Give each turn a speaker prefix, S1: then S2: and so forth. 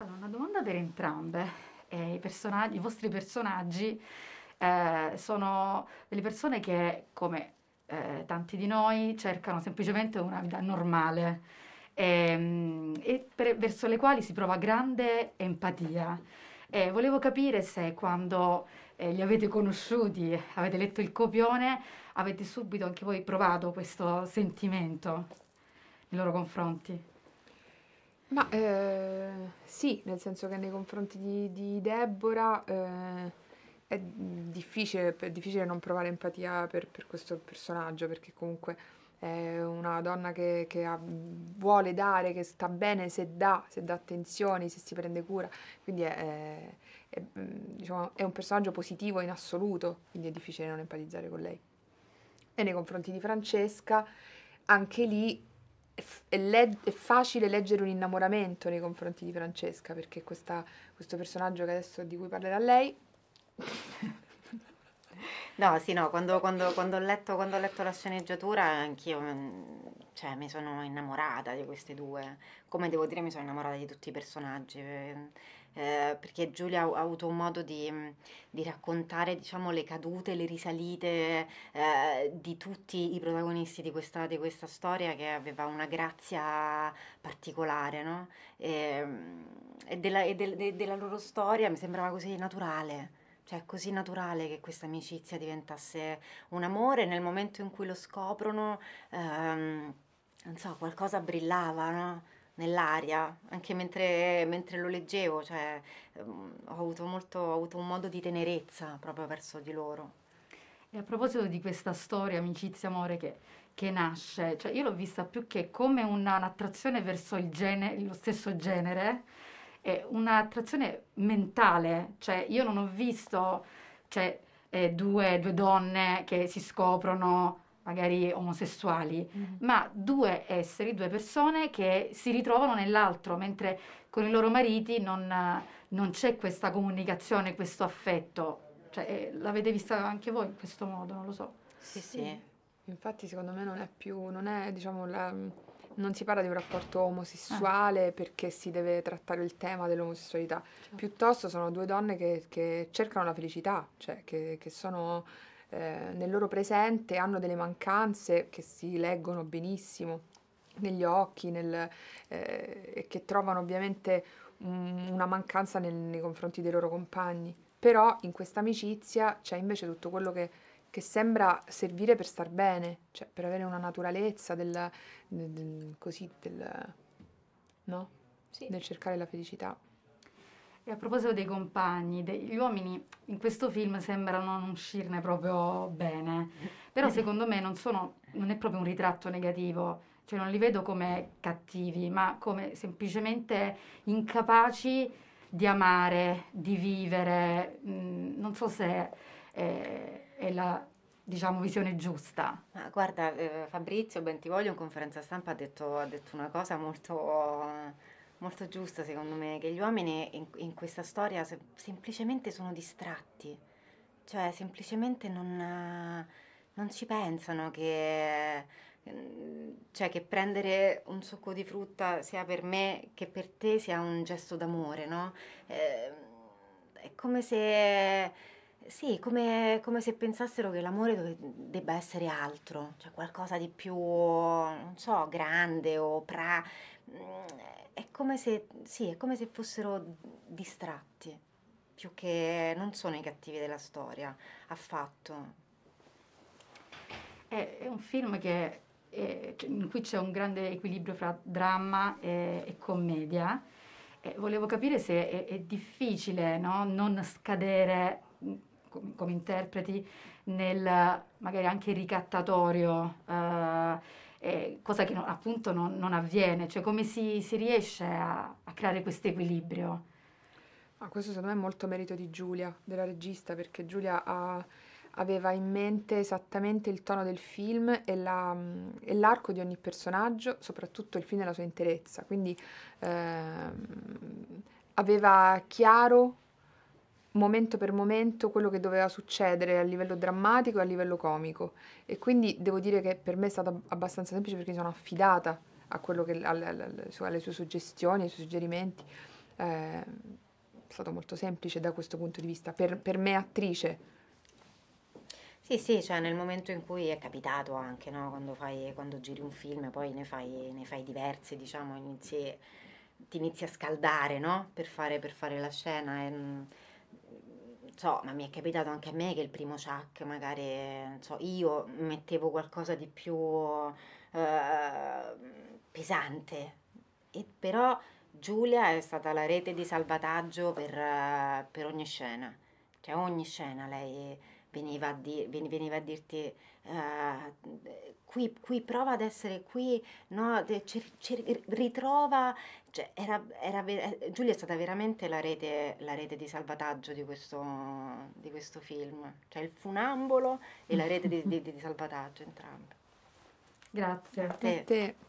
S1: Allora, una domanda per entrambe. Eh, i, i, vostri personaggi eh, sono delle persone che, come eh, tanti di noi, cercano semplicemente una vita normale ehm, e per, verso le quali si prova grande empatia. Eh, volevo capire se quando eh, li avete conosciuti, avete letto il copione, avete subito anche voi provato questo sentimento nei loro confronti.
S2: Ma eh, sì, nel senso che nei confronti di, di Deborah eh, è difficile, è difficile non provare empatia per, per questo personaggio, perché comunque è una donna che, che ha, vuole dare, che sta bene se dà, se dà attenzioni, se si prende cura, quindi è, è, diciamo, è, un personaggio positivo in assoluto, quindi è difficile non empatizzare con lei. E nei confronti di Francesca, anche lì è, le- è, facile leggere un innamoramento nei confronti di Francesca, perché questa, questo personaggio adesso, di cui parlerà lei...
S3: no, sì, no, quando, quando, quando, ho letto, quando, ho letto, la sceneggiatura anch'io mm, cioè, mi sono innamorata di queste due, come devo dire mi sono innamorata di tutti i personaggi. Eh eh, perché Giulia ha, ha, avuto modo di, mm, di raccontare diciamo, le cadute, le risalite eh, di tutti i protagonisti di questa, di questa, storia che aveva una grazia particolare no? e, ehm, e, della, e de, de, della loro storia mi sembrava così naturale cioè è così naturale che questa amicizia diventasse un amore nel momento in cui lo scoprono ehm, non so qualcosa brillava no? nell'aria, anche mentre, mentre, lo leggevo, cioè, ehm, ho, avuto molto, ho avuto un modo di tenerezza proprio verso di loro.
S1: E a proposito di questa storia, amicizia, amore, che, che nasce, cioè io l'ho vista più che come una, un'attrazione verso il gene, lo stesso genere, è un'attrazione mentale, cioè io non ho visto cioè, eh, due, due donne che si scoprono magari omosessuali, mm. ma due esseri, due persone che si ritrovano nell'altro, mentre con i loro mariti non, non c'è questa comunicazione, questo affetto. Cioè, eh, l'avete vista
S2: anche voi in questo modo, non lo so. Sì, sì. Infatti secondo me non è più, non è diciamo la, non si parla di un rapporto omosessuale ah. perché si deve trattare il tema dell'omosessualità, certo. piuttosto sono due donne che, che cercano la felicità, cioè che, che sono eh, nel loro presente hanno delle mancanze che si leggono benissimo negli occhi nel, eh, e che trovano ovviamente un, una mancanza nel, nei confronti dei loro compagni. Però in questa amicizia c'è invece tutto quello che, che sembra servire per star bene, cioè per avere una naturalezza del, del, del così, del, no? sì. del cercare la felicità.
S1: E a proposito dei compagni, degli uomini in questo film sembrano non uscirne proprio bene, però secondo me non, sono, non è proprio un ritratto negativo, cioè non li vedo come cattivi, ma come semplicemente incapaci di amare, di vivere, mm, non so se è, è la diciamo, visione giusta.
S3: Ma guarda, eh, Fabrizio Bentivoglio in conferenza stampa ha detto, ha detto una cosa molto molto giusta secondo me, che gli uomini in, in questa storia sem semplicemente sono distratti, cioè semplicemente non, non ci pensano che, mm, cioè, che, prendere un succo di frutta sia per me che per te sia un gesto d'amore, no? Eh, è come se sì, come, come se pensassero che l'amore dove- debba essere altro, cioè qualcosa di più, non so, grande o pra... Mm, è come se, sì, è come se fossero distratti, più che non sono i cattivi della storia, affatto.
S1: È, è un film che, eh, in cui c'è un grande equilibrio fra dramma e, e commedia. E volevo capire se è, è difficile, no, non scadere mm, com- come interpreti nel magari anche ricattatorio, eh, eh, cosa che non, appunto non, non, avviene, cioè come si, si riesce a, a creare questo equilibrio?
S2: Ah, questo secondo me è molto merito di Giulia, della regista, perché Giulia ha aveva in mente esattamente il tono del film e, la, e, l'arco di ogni personaggio, soprattutto il film nella sua interezza. Quindi ehm, aveva chiaro momento per momento quello che doveva succedere a livello drammatico e a livello comico e quindi devo dire che per me è stato abbastanza semplice perché sono affidata che, alle, alle, alle, sue suggestioni, ai suoi suggerimenti. Eh, è stato molto semplice da questo punto di vista, per, per me attrice.
S3: Sì, sì, cioè nel momento in cui è capitato anche, no? quando, fai, quando, giri un film, e poi ne fai, ne fai diversi, diciamo, inizi, ti inizi a scaldare no? per, fare, per, fare, la scena. E, ehm, so, ma mi è capitato anche a me che il primo chuck magari, non so, io mettevo qualcosa di più eh, pesante, e però Giulia è stata la rete di salvataggio per, per ogni scena, cioè ogni scena lei veniva a, dir, veniva a dirti uh, qui, qui, prova ad essere qui, no? ci, ci ritrova, cioè, era, era, eh, Giulia è stata veramente la rete, la rete di salvataggio di questo, di questo, film, cioè il funambolo e la rete di, di, di salvataggio entrambe.
S1: Grazie a te. A te.